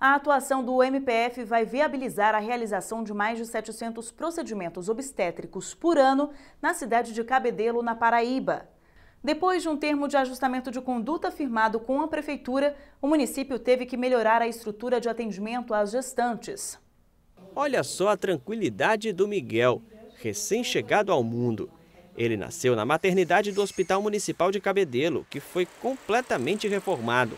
A atuação do MPF vai viabilizar a realização de mais de 700 procedimentos obstétricos por ano na cidade de Cabedelo, na Paraíba. Depois de um termo de ajustamento de conduta firmado com a prefeitura, o município teve que melhorar a estrutura de atendimento às gestantes. Olha só a tranquilidade do Miguel, recém-chegado ao mundo. Ele nasceu na maternidade do Hospital Municipal de Cabedelo, que foi completamente reformado.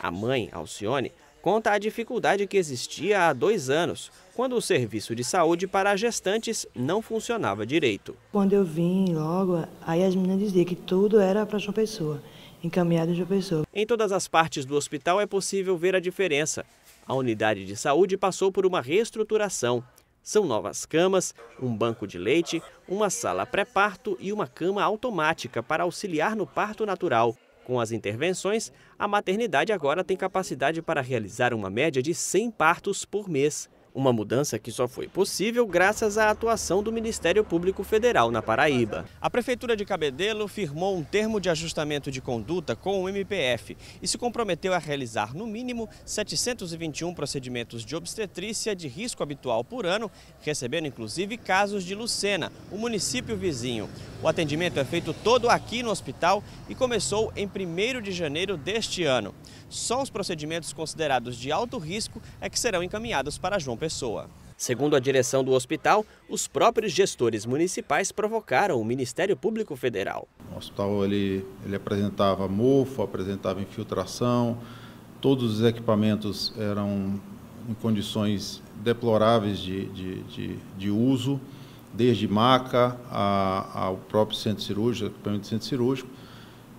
A mãe, Alcione, conta a dificuldade que existia há dois anos, quando o serviço de saúde para gestantes não funcionava direito. Quando eu vim logo, aí as meninas diziam que tudo era para João Pessoa, encaminhado João Pessoa. Em todas as partes do hospital é possível ver a diferença. A unidade de saúde passou por uma reestruturação. São novas camas, um banco de leite, uma sala pré-parto e uma cama automática para auxiliar no parto natural. Com as intervenções, a maternidade agora tem capacidade para realizar uma média de 100 partos por mês. Uma mudança que só foi possível graças à atuação do Ministério Público Federal na Paraíba. A Prefeitura de Cabedelo firmou um termo de ajustamento de conduta com o MPF e se comprometeu a realizar, no mínimo, 721 procedimentos de obstetrícia de risco habitual por ano, recebendo inclusive casos de Lucena, o um município vizinho. O atendimento é feito todo aqui no hospital e começou em 1 de janeiro deste ano. Só os procedimentos considerados de alto risco é que serão encaminhados para João Pessoa pessoa. Segundo a direção do hospital, os próprios gestores municipais provocaram o Ministério Público Federal. O hospital ele, ele apresentava mofo, apresentava infiltração, todos os equipamentos eram em condições deploráveis de, de, de, de uso, desde maca ao próprio centro cirúrgico, equipamento de centro cirúrgico.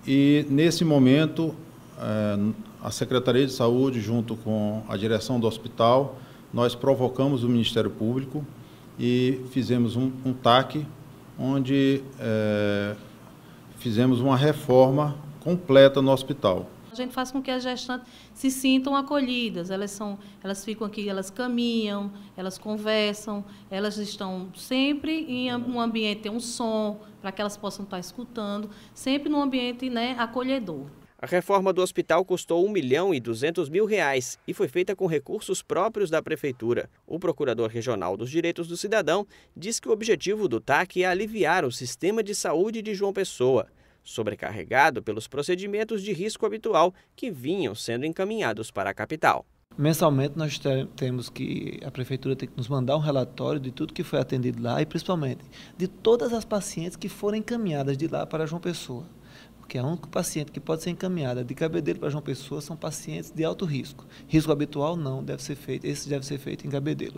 E nesse momento, eh, a Secretaria de Saúde, junto com a direção do hospital, nós provocamos o Ministério Público e fizemos um, um TAC onde é, fizemos uma reforma completa no hospital. A gente faz com que as gestantes se sintam acolhidas, elas, são, elas ficam aqui, elas caminham, elas conversam, elas estão sempre em um ambiente, tem um som, para que elas possam estar escutando, sempre num ambiente né, acolhedor. A reforma do hospital custou 1 milhão e 200 mil reais e foi feita com recursos próprios da Prefeitura. O Procurador Regional dos Direitos do Cidadão diz que o objetivo do TAC é aliviar o sistema de saúde de João Pessoa, sobrecarregado pelos procedimentos de risco habitual que vinham sendo encaminhados para a capital. Mensalmente nós temos que, a Prefeitura tem que nos mandar um relatório de tudo que foi atendido lá e principalmente de todas as pacientes que foram encaminhadas de lá para João Pessoa que é o único paciente que pode ser encaminhada de Cabedelo para João Pessoa são pacientes de alto risco. Risco habitual não deve ser feito, esse deve ser feito em Cabedelo.